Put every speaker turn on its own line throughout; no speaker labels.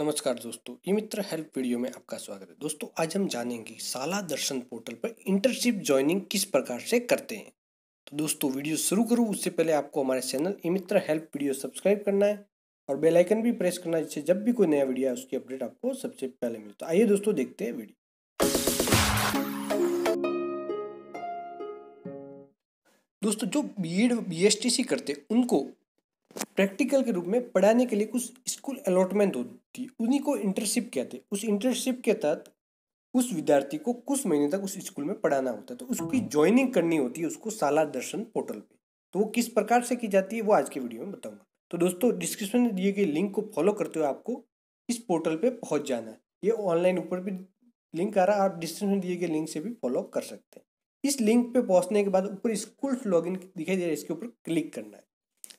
नमस्कार दोस्तों ई Mitra help video में आपका स्वागत है दोस्तों आज हम जानेंगे साला दर्शन पोर्टल पर इंटर्नशिप ज्वाइनिंग किस प्रकार से करते हैं तो दोस्तों वीडियो शुरू करूँ उससे पहले आपको हमारे channel e Mitra help video subscribe करना है और बेल आइकन भी प्रेस करना है जिससे जब भी कोई नया वीडियो है उसकी अपडेट आपको सबसे पहले मिले तो आइए दोस्तों देखते हैं वीडियो दोस्तों जो B Ed B S T C करते उनको प्रैक्टिकल के रूप में पढ़ाने के लिए कुछ स्कूल अलॉटमेंट होती है उन्हीं को इंटर्नशिप कहते हैं उस इंटर्नशिप के तहत उस विद्यार्थी को कुछ महीने तक उस स्कूल में पढ़ाना होता है तो उसकी ज्वाइनिंग करनी होती है उसको शाला दर्शन पोर्टल पे तो वो किस प्रकार से की जाती है वो आज के वीडियो में बताऊंगा तो दोस्तों डिस्क्रिप्शन में दिए गए लिंक को फॉलो करते हुए आपको इस पोर्टल पे पहुंच जाना है ये ऑनलाइन ऊपर भी लिंक आ रहा है आप डिस्क्रिप्शन में दिए गए लिंक से भी फॉलो कर सकते हैं इस लिंक पे पहुंचने के बाद ऊपर स्कूल लॉगिन दिखाई दे रहा है इसके ऊपर क्लिक करना है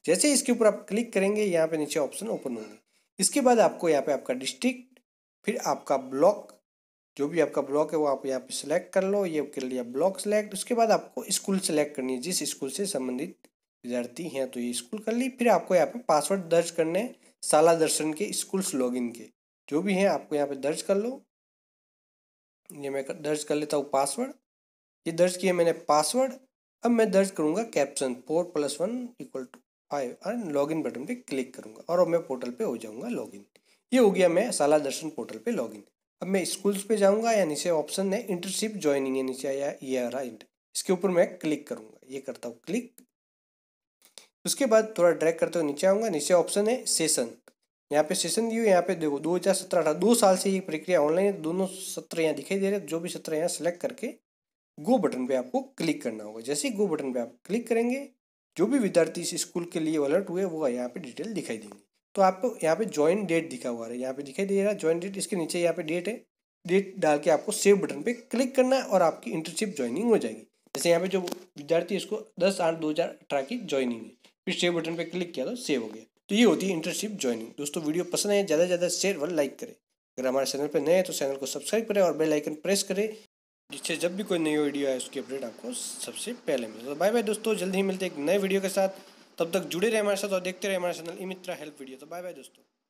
जैसे इसके ऊपर आप क्लिक करेंगे यहाँ पे नीचे ऑप्शन ओपन होंगे इसके बाद आपको यहाँ पे आपका डिस्ट्रिक्ट फिर आपका ब्लॉक जो भी आपका ब्लॉक है वो आप यहाँ पे सिलेक्ट कर लो ये कर लिया ब्लॉक सिलेक्ट उसके बाद आपको स्कूल सेलेक्ट करनी है जिस स्कूल से संबंधित विद्यार्थी हैं तो ये स्कूल कर ली फिर आपको यहाँ पे पासवर्ड दर्ज करने हैं शाला दर्शन के स्कूल्स लॉगिन के जो भी हैं आपको यहाँ पे दर्ज कर लो ये मैं दर्ज कर लेता हूँ पासवर्ड ये दर्ज किया मैंने पासवर्ड अब मैं दर्ज करूँगा caption four plus one equal to I earn login button पे क्लिक करूँगा और अब मैं पोर्टल पे हो जाऊँगा लॉगिन ये हो गया मैं साला दर्शन पोर्टल पे लॉगिन अब मैं स्कूल्स पे जाऊँगा या नीचे ऑप्शन है इंटर्नशिप ज्वाइनिंग है नीचे आया ये आ रहा इसके ऊपर मैं क्लिक करूँगा ये करता हूँ क्लिक उसके बाद थोड़ा ड्रैग करते हुए नीचे आऊँगा नीचे ऑप्शन है सेशन यहाँ पे सेशन व्यू यहाँ पे देखो दो हज़ार सत्रह अठारह दो साल से ये प्रक्रिया ऑनलाइन है दोनों सत्र यहाँ दिखाई दे रहे हैं जो भी सत्र यहाँ सेलेक्ट करके गो बटन पे आपको क्लिक करना होगा जैसे ही गो बटन पे आप क्लिक करेंगे जो भी विद्यार्थी इस स्कूल के लिए अलर्ट हुए वो यहाँ पे डिटेल दिखाई देंगे तो आपको यहाँ पे ज्वाइन डेट दिखा हुआ है यहाँ पे दिखाई दे रहा है ज्वाइन डेट इसके नीचे यहाँ पे डेट है डेट डाल के आपको सेव बटन पे क्लिक करना है और आपकी इंटर्नशिप ज्वाइनिंग हो जाएगी जैसे यहाँ पे जो विद्यार्थी इसको दस आठ दो हज़ार अठारह की ज्वाइनिंग है फिर सेव बटन पर क्लिक किया तो सेव हो गया तो ये होती है इंटर्नशिप ज्वाइनिंग दोस्तों वीडियो पसंद है ज़्यादा से ज़्यादा शेयर व लाइक करें अगर हमारे चैनल पर नए हैं तो चैनल को सब्सक्राइब करें और बेल आइकन प्रेस करें जिससे जब भी कोई नई वीडियो आए उसकी अपडेट आपको सबसे पहले मिले तो बाय बाय दोस्तों जल्दी ही मिलते एक नए वीडियो के साथ तब तक जुड़े रहे हमारे साथ और देखते रहे हमारे चैनल इमित्रा हेल्प वीडियो तो बाय बाय दोस्तों